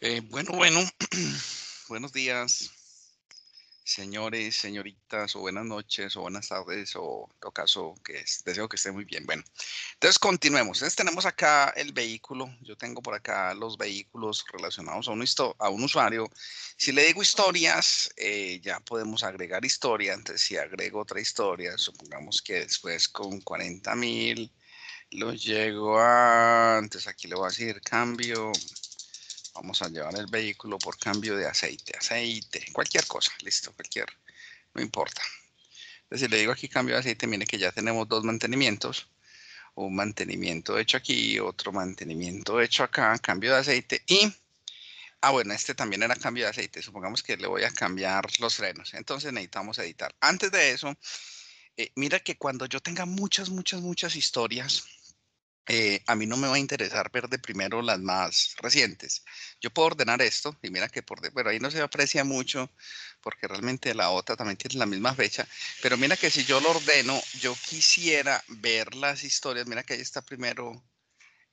Eh, bueno, bueno, buenos días, señores, señoritas, o buenas noches, o buenas tardes, o en todo caso, que deseo que esté muy bien. Bueno, entonces continuemos. Entonces tenemos acá el vehículo. Yo tengo por acá los vehículos relacionados a un, a un usuario. Si le digo historias, eh, ya podemos agregar historia. Entonces, si agrego otra historia, supongamos que después con 40,000. mil lo llego antes, aquí le voy a decir cambio. Vamos a llevar el vehículo por cambio de aceite, aceite, cualquier cosa, listo, cualquier, no importa. Entonces, si le digo aquí cambio de aceite, mire que ya tenemos dos mantenimientos un mantenimiento hecho aquí, otro mantenimiento hecho acá, cambio de aceite y... Ah, bueno, este también era cambio de aceite. Supongamos que le voy a cambiar los frenos. Entonces necesitamos editar. Antes de eso, eh, mira que cuando yo tenga muchas, muchas, muchas historias eh, a mí no me va a interesar ver de primero las más recientes. Yo puedo ordenar esto y mira que por, bueno, ahí no se aprecia mucho porque realmente la otra también tiene la misma fecha, pero mira que si yo lo ordeno, yo quisiera ver las historias, mira que ahí está primero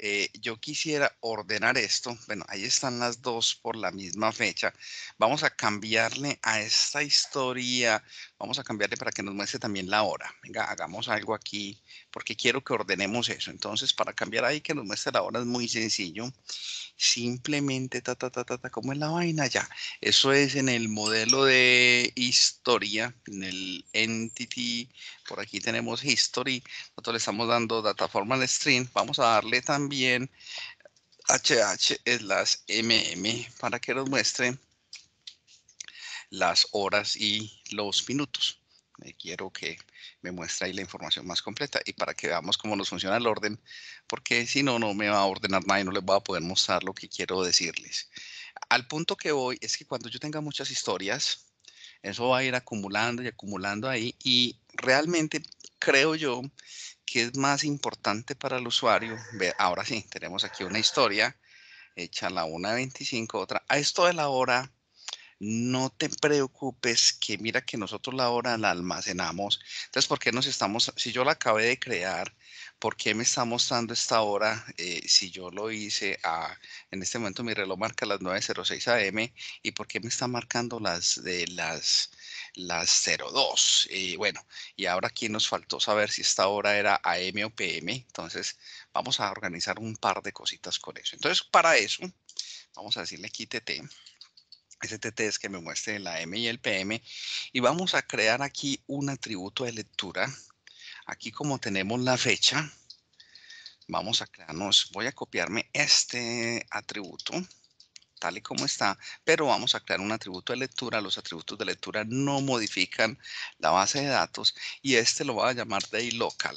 eh, yo quisiera ordenar esto. Bueno, ahí están las dos por la misma fecha. Vamos a cambiarle a esta historia. Vamos a cambiarle para que nos muestre también la hora. Venga, hagamos algo aquí porque quiero que ordenemos eso. Entonces, para cambiar ahí que nos muestre la hora es muy sencillo. Simplemente, ta, ta, ta, ta, ta, ¿cómo es la vaina ya? Eso es en el modelo de historia, en el entity. Por aquí tenemos history. Nosotros le estamos dando data formal string. Vamos a darle también también HH las MM para que nos muestre las horas y los minutos. Me eh, quiero que me muestre ahí la información más completa y para que veamos cómo nos funciona el orden, porque si no, no me va a ordenar nada y no les voy a poder mostrar lo que quiero decirles. Al punto que voy es que cuando yo tenga muchas historias, eso va a ir acumulando y acumulando ahí y realmente creo yo ¿qué es más importante para el usuario? Ahora sí, tenemos aquí una historia hecha la 1.25, otra. A esto de la hora, no te preocupes que mira que nosotros la hora la almacenamos. Entonces, ¿por qué nos estamos? Si yo la acabé de crear, ¿por qué me está mostrando esta hora eh, si yo lo hice a, en este momento mi reloj marca las 9.06 am y por qué me está marcando las de las las 02. Y eh, bueno, y ahora aquí nos faltó saber si esta hora era AM o PM. Entonces, vamos a organizar un par de cositas con eso. Entonces, para eso, vamos a decirle aquí TT. Ese TT es que me muestre la m y el PM. Y vamos a crear aquí un atributo de lectura Aquí como tenemos la fecha, vamos a crearnos, voy a copiarme este atributo tal y como está, pero vamos a crear un atributo de lectura. Los atributos de lectura no modifican la base de datos y este lo va a llamar day local.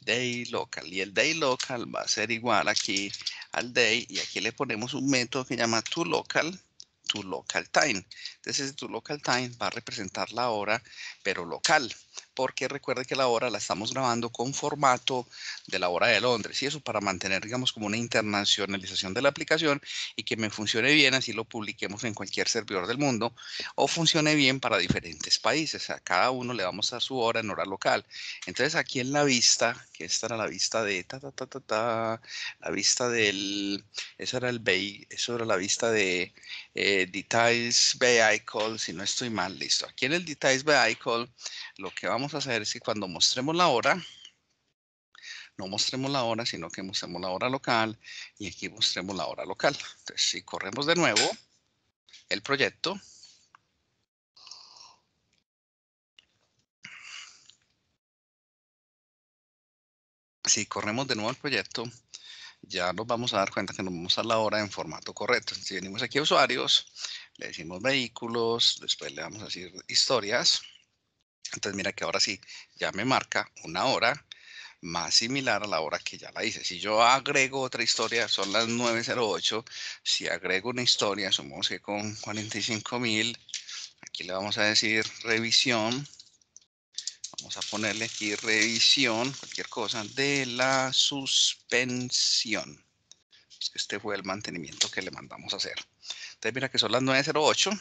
Day local y el day local va a ser igual aquí al day y aquí le ponemos un método que llama local, tu local time. Entonces, tu local time va a representar la hora, pero local porque recuerde que la hora la estamos grabando con formato de la hora de Londres y eso para mantener, digamos, como una internacionalización de la aplicación y que me funcione bien, así lo publiquemos en cualquier servidor del mundo o funcione bien para diferentes países. A cada uno le vamos a su hora en hora local. Entonces aquí en la vista, que esta era la vista de ta ta ta ta, ta la vista del, esa era el BI, eso era la vista de eh, details Details call si no estoy mal, listo. Aquí en el Details call lo que vamos vamos a hacer es que cuando mostremos la hora, no mostremos la hora, sino que mostremos la hora local y aquí mostremos la hora local. Entonces, si corremos de nuevo el proyecto, si corremos de nuevo el proyecto, ya nos vamos a dar cuenta que nos vamos a la hora en formato correcto. Si venimos aquí a usuarios, le decimos vehículos, después le vamos a decir historias, entonces mira que ahora sí, ya me marca una hora más similar a la hora que ya la hice. Si yo agrego otra historia, son las 9.08. Si agrego una historia, sumamos que con 45.000, aquí le vamos a decir revisión. Vamos a ponerle aquí revisión, cualquier cosa, de la suspensión. Este fue el mantenimiento que le mandamos a hacer. Entonces mira que son las 9.08.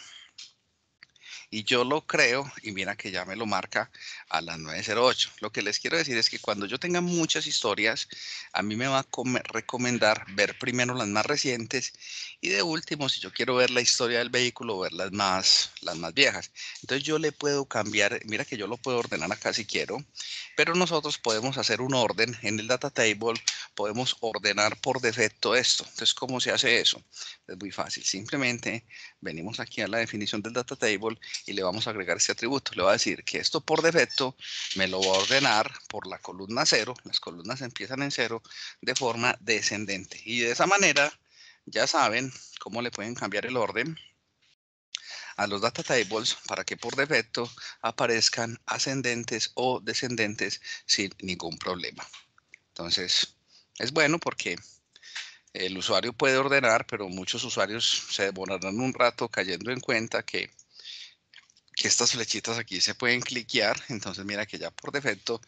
Y yo lo creo, y mira que ya me lo marca a las 9.08. Lo que les quiero decir es que cuando yo tenga muchas historias, a mí me va a recomendar ver primero las más recientes y de último, si yo quiero ver la historia del vehículo, ver las más, las más viejas. Entonces yo le puedo cambiar, mira que yo lo puedo ordenar acá si quiero, pero nosotros podemos hacer un orden en el data table, podemos ordenar por defecto esto. Entonces, ¿cómo se hace eso? Es muy fácil, simplemente venimos aquí a la definición del data table y le vamos a agregar este atributo. Le va a decir que esto por defecto me lo va a ordenar por la columna 0, las columnas empiezan en 0, de forma descendente. Y de esa manera ya saben cómo le pueden cambiar el orden a los data tables para que por defecto aparezcan ascendentes o descendentes sin ningún problema. Entonces, es bueno porque el usuario puede ordenar, pero muchos usuarios se demorarán un rato cayendo en cuenta que que estas flechitas aquí se pueden cliquear, entonces mira que ya por defecto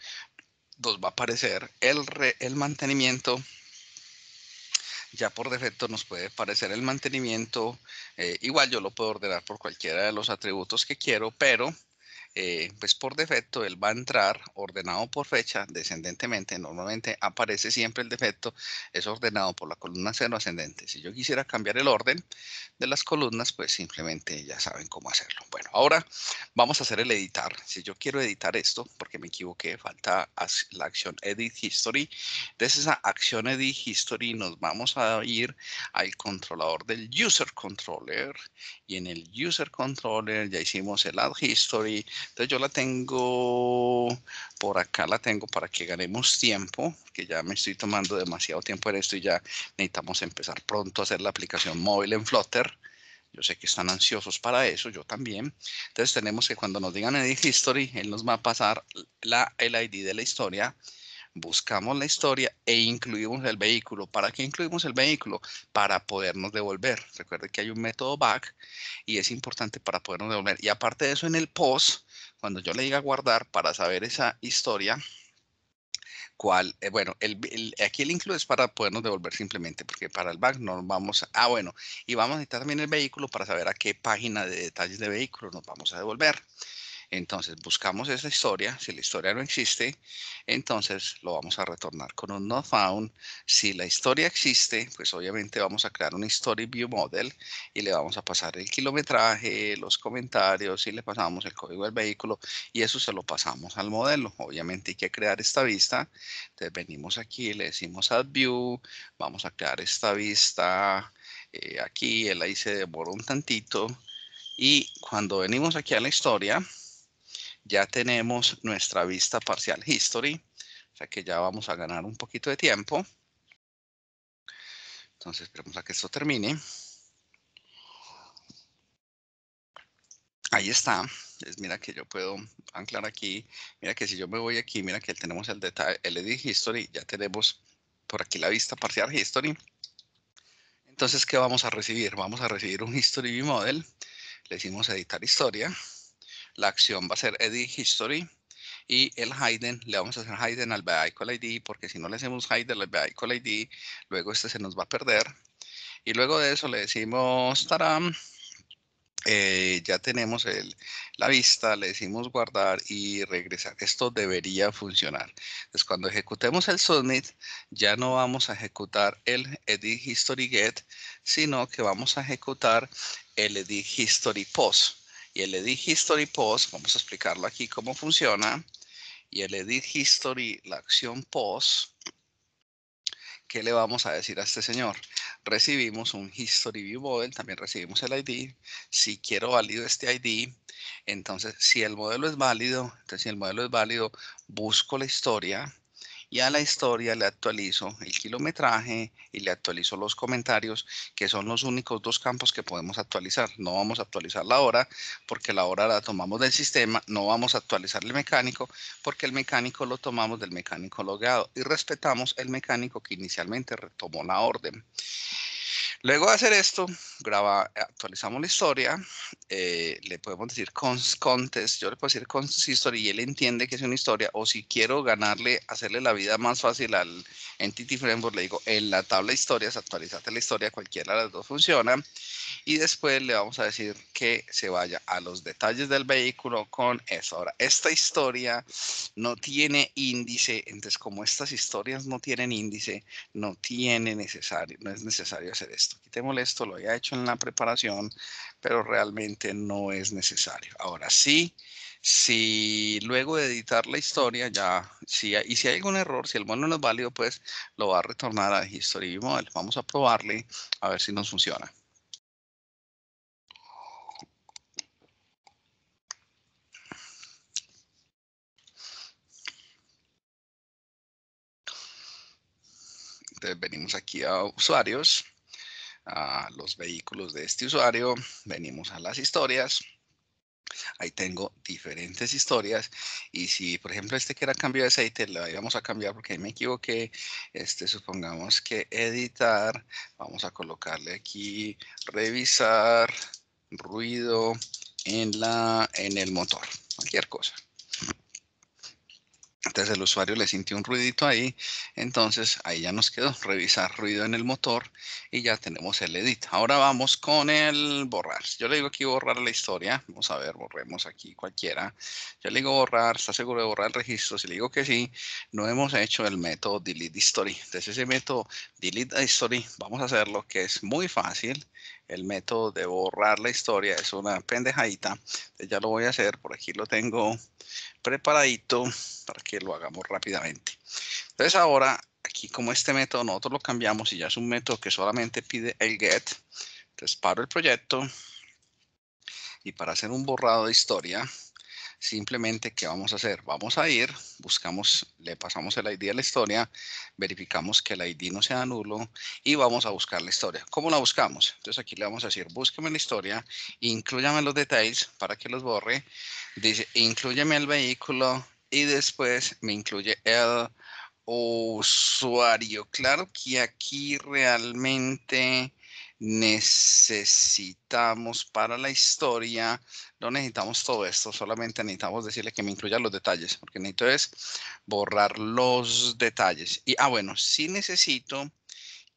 nos va a aparecer el, el mantenimiento, ya por defecto nos puede aparecer el mantenimiento, eh, igual yo lo puedo ordenar por cualquiera de los atributos que quiero, pero eh, pues por defecto él va a entrar ordenado por fecha, descendentemente. Normalmente aparece siempre el defecto, es ordenado por la columna seno ascendente. Si yo quisiera cambiar el orden de las columnas, pues simplemente ya saben cómo hacerlo. Bueno, ahora vamos a hacer el editar. Si yo quiero editar esto, porque me equivoqué, falta la acción Edit History. desde esa acción Edit History nos vamos a ir al controlador del User Controller. Y en el User Controller ya hicimos el Add History, entonces yo la tengo, por acá la tengo para que ganemos tiempo, que ya me estoy tomando demasiado tiempo en esto y ya necesitamos empezar pronto a hacer la aplicación móvil en Flutter. Yo sé que están ansiosos para eso, yo también. Entonces tenemos que cuando nos digan Edit History, él nos va a pasar la, el ID de la historia buscamos la historia e incluimos el vehículo. ¿Para qué incluimos el vehículo? Para podernos devolver. Recuerde que hay un método back y es importante para podernos devolver. Y aparte de eso, en el post, cuando yo le diga guardar para saber esa historia, cuál, eh, bueno, el, aquí el include es para podernos devolver simplemente, porque para el back nos vamos, a, ah, bueno, y vamos a necesitar también el vehículo para saber a qué página de detalles de vehículos nos vamos a devolver. Entonces buscamos esa historia. Si la historia no existe, entonces lo vamos a retornar con un not found. Si la historia existe, pues obviamente vamos a crear un history view model y le vamos a pasar el kilometraje, los comentarios y le pasamos el código del vehículo y eso se lo pasamos al modelo. Obviamente hay que crear esta vista. Entonces venimos aquí, le decimos add view, vamos a crear esta vista eh, aquí, él ahí se demoró un tantito. Y cuando venimos aquí a la historia, ya tenemos nuestra vista parcial history, o sea que ya vamos a ganar un poquito de tiempo. Entonces esperemos a que esto termine. Ahí está. mira que yo puedo anclar aquí. Mira que si yo me voy aquí, mira que tenemos el detalle, el edit history. Ya tenemos por aquí la vista parcial history. Entonces, ¿qué vamos a recibir? Vamos a recibir un history model. Le decimos editar historia la acción va a ser edit history y el hidden le vamos a hacer hidden al vehicle ID, porque si no le hacemos hidden al vehicle ID, luego este se nos va a perder. Y luego de eso le decimos taram, eh, ya tenemos el, la vista, le decimos guardar y regresar. Esto debería funcionar. Entonces, cuando ejecutemos el submit, ya no vamos a ejecutar el edit history get, sino que vamos a ejecutar el edit history post. Y el edit history post, vamos a explicarlo aquí cómo funciona. Y el edit history, la acción post, ¿qué le vamos a decir a este señor? Recibimos un history view model, también recibimos el ID. Si quiero válido este ID, entonces si el modelo es válido, entonces si el modelo es válido, busco la historia y a la historia le actualizo el kilometraje y le actualizo los comentarios, que son los únicos dos campos que podemos actualizar. No vamos a actualizar la hora porque la hora la tomamos del sistema, no vamos a actualizar el mecánico porque el mecánico lo tomamos del mecánico logueado y respetamos el mecánico que inicialmente retomó la orden. Luego de hacer esto, graba, actualizamos la historia, eh, le podemos decir con contest, yo le puedo decir contest history y él entiende que es una historia, o si quiero ganarle, hacerle la vida más fácil al entity framework, le digo en la tabla de historias, actualizate la historia, cualquiera de las dos funciona y después le vamos a decir que se vaya a los detalles del vehículo con eso. Ahora, esta historia no tiene índice, entonces como estas historias no tienen índice, no tiene necesario, no es necesario hacer esto. Quitémosle esto, lo había hecho en la preparación, pero realmente no es necesario. Ahora sí, si luego de editar la historia ya, si, y si hay algún error, si el modelo no es válido, pues lo va a retornar a History Model. Vamos a probarle a ver si nos funciona. venimos aquí a usuarios, a los vehículos de este usuario, venimos a las historias. Ahí tengo diferentes historias y si por ejemplo este que era cambio de aceite lo íbamos a cambiar porque me equivoqué, este supongamos que editar, vamos a colocarle aquí revisar ruido en el motor, cualquier cosa. Entonces el usuario le sintió un ruidito ahí, entonces ahí ya nos quedó revisar ruido en el motor y ya tenemos el edit. Ahora vamos con el borrar. Yo le digo aquí borrar la historia, vamos a ver, borremos aquí cualquiera. Yo le digo borrar, ¿está seguro de borrar el registro? Si le digo que sí, no hemos hecho el método delete history. Entonces ese método delete history vamos a hacerlo que es muy fácil. El método de borrar la historia es una pendejadita. ya lo voy a hacer, por aquí lo tengo preparadito para que lo hagamos rápidamente. Entonces ahora, aquí como este método nosotros lo cambiamos y ya es un método que solamente pide el get, entonces paro el proyecto y para hacer un borrado de historia, Simplemente, ¿qué vamos a hacer? Vamos a ir, buscamos, le pasamos el ID a la historia, verificamos que el ID no sea nulo y vamos a buscar la historia. ¿Cómo la buscamos? Entonces aquí le vamos a decir, búsqueme la historia, incluyame los detalles para que los borre. Dice, incluyeme el vehículo y después me incluye el usuario. Claro que aquí realmente necesitamos para la historia, no necesitamos todo esto, solamente necesitamos decirle que me incluya los detalles, porque necesito es borrar los detalles. Y, ah, bueno, si necesito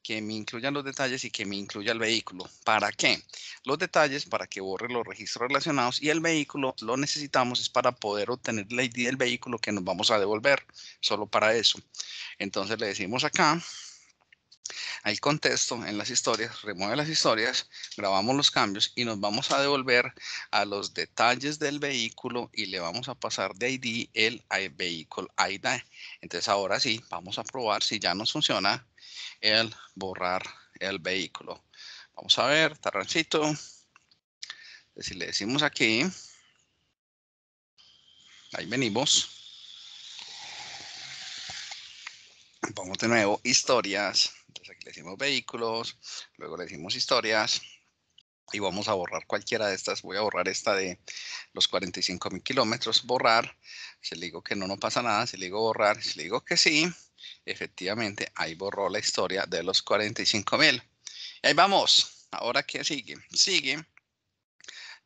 que me incluyan los detalles y que me incluya el vehículo. ¿Para qué? Los detalles para que borre los registros relacionados y el vehículo lo necesitamos es para poder obtener la ID del vehículo que nos vamos a devolver, solo para eso. Entonces le decimos acá, hay contexto en las historias, remueve las historias, grabamos los cambios y nos vamos a devolver a los detalles del vehículo y le vamos a pasar de ID el vehículo ID. Entonces ahora sí, vamos a probar si ya nos funciona el borrar el vehículo. Vamos a ver, tarrancito. Si le decimos aquí, ahí venimos. Vamos de nuevo, historias le decimos vehículos, luego le decimos historias y vamos a borrar cualquiera de estas. Voy a borrar esta de los 45 mil kilómetros, borrar. Se le digo que no, no pasa nada. Se le digo borrar, Se le digo que sí, efectivamente ahí borró la historia de los 45 mil. Ahí vamos. Ahora, ¿qué sigue? Sigue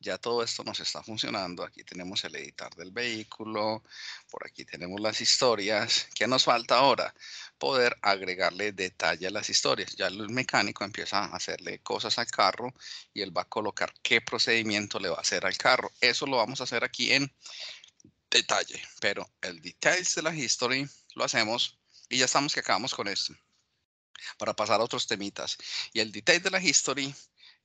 ya todo esto nos está funcionando. Aquí tenemos el editar del vehículo, por aquí tenemos las historias. ¿Qué nos falta ahora? Poder agregarle detalle a las historias. Ya el mecánico empieza a hacerle cosas al carro y él va a colocar qué procedimiento le va a hacer al carro. Eso lo vamos a hacer aquí en detalle, pero el details de la history lo hacemos y ya estamos que acabamos con esto para pasar a otros temitas. Y el detail de la history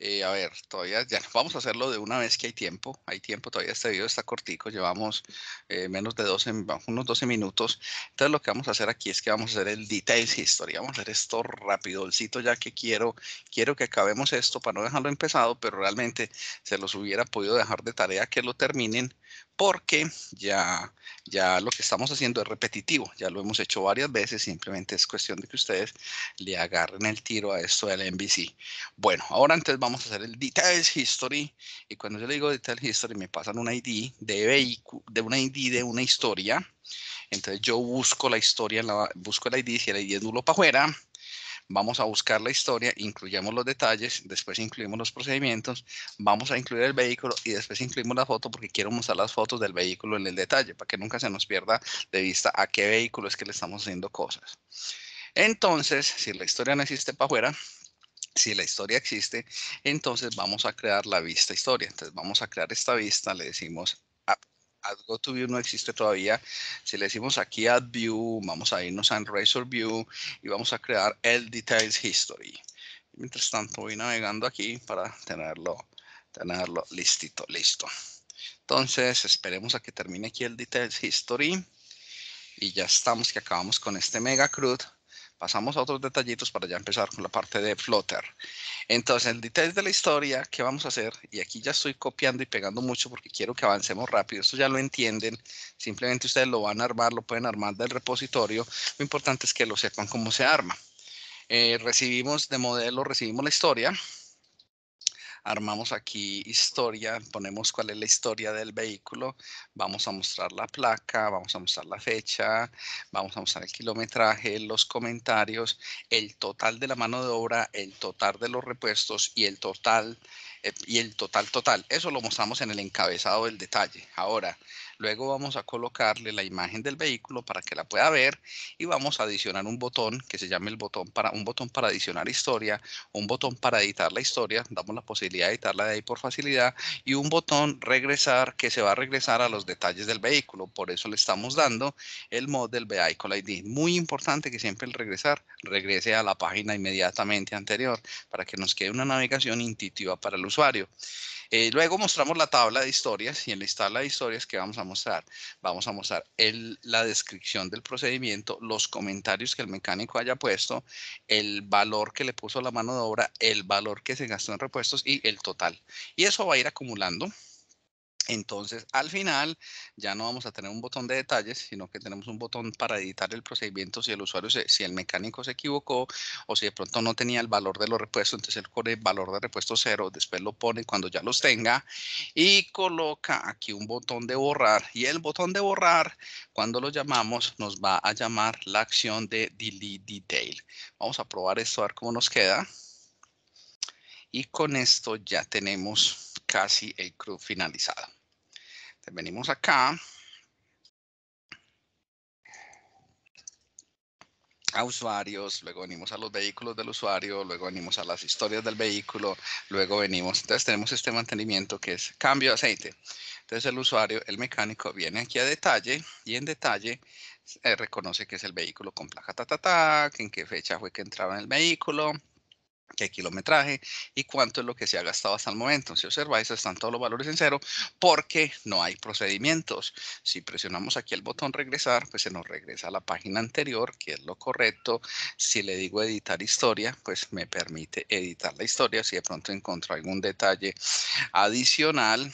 eh, a ver, todavía ya vamos a hacerlo de una vez que hay tiempo. Hay tiempo, todavía este video está cortico, llevamos eh, menos de 12, unos 12 minutos. Entonces lo que vamos a hacer aquí es que vamos a hacer el details history. Vamos a hacer esto rapidolcito ya que quiero, quiero que acabemos esto para no dejarlo empezado, pero realmente se los hubiera podido dejar de tarea que lo terminen porque ya, ya lo que estamos haciendo es repetitivo, ya lo hemos hecho varias veces, simplemente es cuestión de que ustedes le agarren el tiro a esto del MVC. Bueno, ahora entonces vamos a hacer el Details History, y cuando yo le digo Details History me pasan un ID de ID de una historia, entonces yo busco la historia, la, busco el ID, si el ID es nulo para afuera, vamos a buscar la historia, incluyamos los detalles, después incluimos los procedimientos, vamos a incluir el vehículo y después incluimos la foto porque quiero mostrar las fotos del vehículo en el detalle para que nunca se nos pierda de vista a qué vehículo es que le estamos haciendo cosas. Entonces, si la historia no existe para afuera, si la historia existe, entonces vamos a crear la vista historia. Entonces vamos a crear esta vista, le decimos View no existe todavía. Si le decimos aquí View, vamos a irnos a Razor View y vamos a crear el Details History. Mientras tanto voy navegando aquí para tenerlo, tenerlo listito, listo. Entonces esperemos a que termine aquí el Details History. Y ya estamos que acabamos con este mega CRUD. Pasamos a otros detallitos para ya empezar con la parte de Flutter. Entonces, el detalle de la historia, ¿qué vamos a hacer? Y aquí ya estoy copiando y pegando mucho porque quiero que avancemos rápido. Esto ya lo entienden. Simplemente ustedes lo van a armar, lo pueden armar del repositorio. Lo importante es que lo sepan cómo se arma. Eh, recibimos de modelo, recibimos la historia armamos aquí historia, ponemos cuál es la historia del vehículo, vamos a mostrar la placa, vamos a mostrar la fecha, vamos a mostrar el kilometraje, los comentarios, el total de la mano de obra, el total de los repuestos y el total, eh, y el total total. Eso lo mostramos en el encabezado del detalle. Ahora, Luego vamos a colocarle la imagen del vehículo para que la pueda ver y vamos a adicionar un botón que se llame el botón para un botón para adicionar historia, un botón para editar la historia, damos la posibilidad de editarla de ahí por facilidad y un botón regresar que se va a regresar a los detalles del vehículo. Por eso le estamos dando el del vehicle ID. Muy importante que siempre el regresar regrese a la página inmediatamente anterior para que nos quede una navegación intuitiva para el usuario. Eh, luego mostramos la tabla de historias y en la tabla de historias que vamos a mostrar, vamos a mostrar la descripción del procedimiento, los comentarios que el mecánico haya puesto, el valor que le puso la mano de obra, el valor que se gastó en repuestos y el total. Y eso va a ir acumulando entonces, al final ya no vamos a tener un botón de detalles, sino que tenemos un botón para editar el procedimiento si el usuario, si el mecánico se equivocó o si de pronto no tenía el valor de los repuestos, entonces él pone el valor de repuesto cero, después lo pone cuando ya los tenga y coloca aquí un botón de borrar y el botón de borrar, cuando lo llamamos, nos va a llamar la acción de delete detail. Vamos a probar esto a ver cómo nos queda. Y con esto ya tenemos casi el club finalizado venimos acá. a usuarios, luego venimos a los vehículos del usuario, luego venimos a las historias del vehículo, luego venimos, entonces tenemos este mantenimiento que es cambio de aceite. Entonces el usuario, el mecánico, viene aquí a detalle y en detalle eh, reconoce que es el vehículo con placa ta, ta, en qué fecha fue que entraba en el vehículo, qué kilometraje y cuánto es lo que se ha gastado hasta el momento. Si observáis, están todos los valores en cero porque no hay procedimientos. Si presionamos aquí el botón regresar, pues se nos regresa a la página anterior, que es lo correcto. Si le digo editar historia, pues me permite editar la historia. Si de pronto encuentro algún detalle adicional,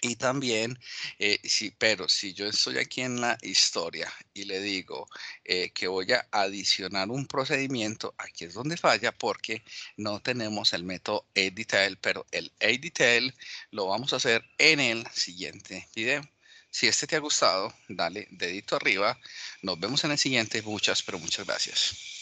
y también, eh, pero si yo estoy aquí en la historia y le digo eh, que voy a adicionar un procedimiento, aquí es donde falla porque no tenemos el método edDetail, pero el A-Detail lo vamos a hacer en el siguiente video. Si este te ha gustado, dale dedito arriba. Nos vemos en el siguiente. Muchas, pero muchas gracias.